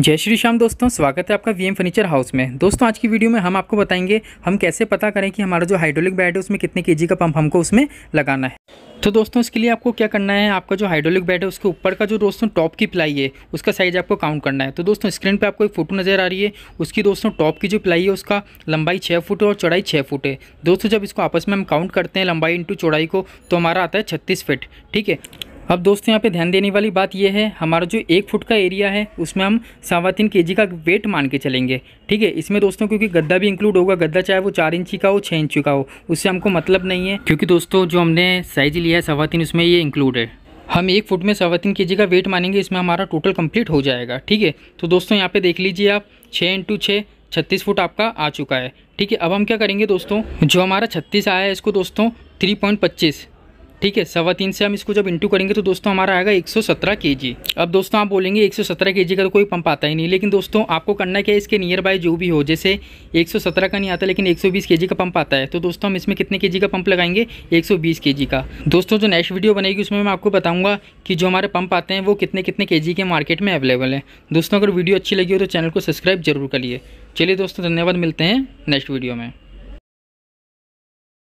जय श्री श्याम दोस्तों स्वागत है आपका वीएम फर्नीचर हाउस में दोस्तों आज की वीडियो में हम आपको बताएंगे हम कैसे पता करें कि हमारा जो हाइड्रोलिक बेड है उसमें कितने केजी का पंप हमको उसमें लगाना है तो दोस्तों इसके लिए आपको क्या करना है आपका जो हाइड्रोलिक बेड है उसके ऊपर का जो दोस्तों टॉप की प्लाई है उसका साइज आपको काउंट करना है तो दोस्तों स्क्रीन पर आपको एक फोटो नज़र आ रही है उसकी दोस्तों टॉप की जो प्लाई है उसका लंबाई छः फुट और चौड़ाई छः फुट है दोस्तों जब इसको आपस में हम काउंट करते हैं लंबाई इंटू चौड़ाई को तो हमारा आता है छत्तीस फिट ठीक है अब दोस्तों यहाँ पे ध्यान देने वाली बात यह है हमारा जो एक फुट का एरिया है उसमें हम सवा तीन के का वेट मान के चलेंगे ठीक है इसमें दोस्तों क्योंकि गद्दा भी इंक्लूड होगा गद्दा चाहे वो चार इंची का हो छः इंची का हो उससे हमको मतलब नहीं है क्योंकि दोस्तों जो हमने साइज लिया है सवा तीन उसमें ये इंक्लूड है हम एक फुट में सवा तीन के का वेट मानेंगे इसमें हमारा टोटल कंप्लीट हो जाएगा ठीक है तो दोस्तों यहाँ पर देख लीजिए आप छः इंटू छः छत्तीस फुट आपका आ चुका है ठीक है अब हम क्या करेंगे दोस्तों जो हमारा छत्तीस आया है इसको दोस्तों थ्री पॉइंट पच्चीस ठीक है सवा तीन से हम इसको जब इंटू करेंगे तो दोस्तों हमारा आएगा एक सौ अब दोस्तों आप बोलेंगे एक सौ का तो कोई पंप आता ही नहीं लेकिन दोस्तों आपको करना क्या है इसके नियर बाय जो भी हो जैसे एक सौ का नहीं आता लेकिन एक सौ का पंप आता है तो दोस्तों हम इसमें कितने के का पंप लगाएंगे एक सौ का दोस्तों जो नेक्स्ट वीडियो बनेगी उसमें मैं आपको बताऊँगा कि जो हमारे पंप आते हैं वो कितने कितने के के मार्केट में अवेलेबल है दोस्तों अगर वीडियो अच्छी लगी हो तो चैनल को सब्सक्राइब जरूर करिए चलिए दोस्तों धन्यवाद मिलते हैं नेक्स्ट वीडियो में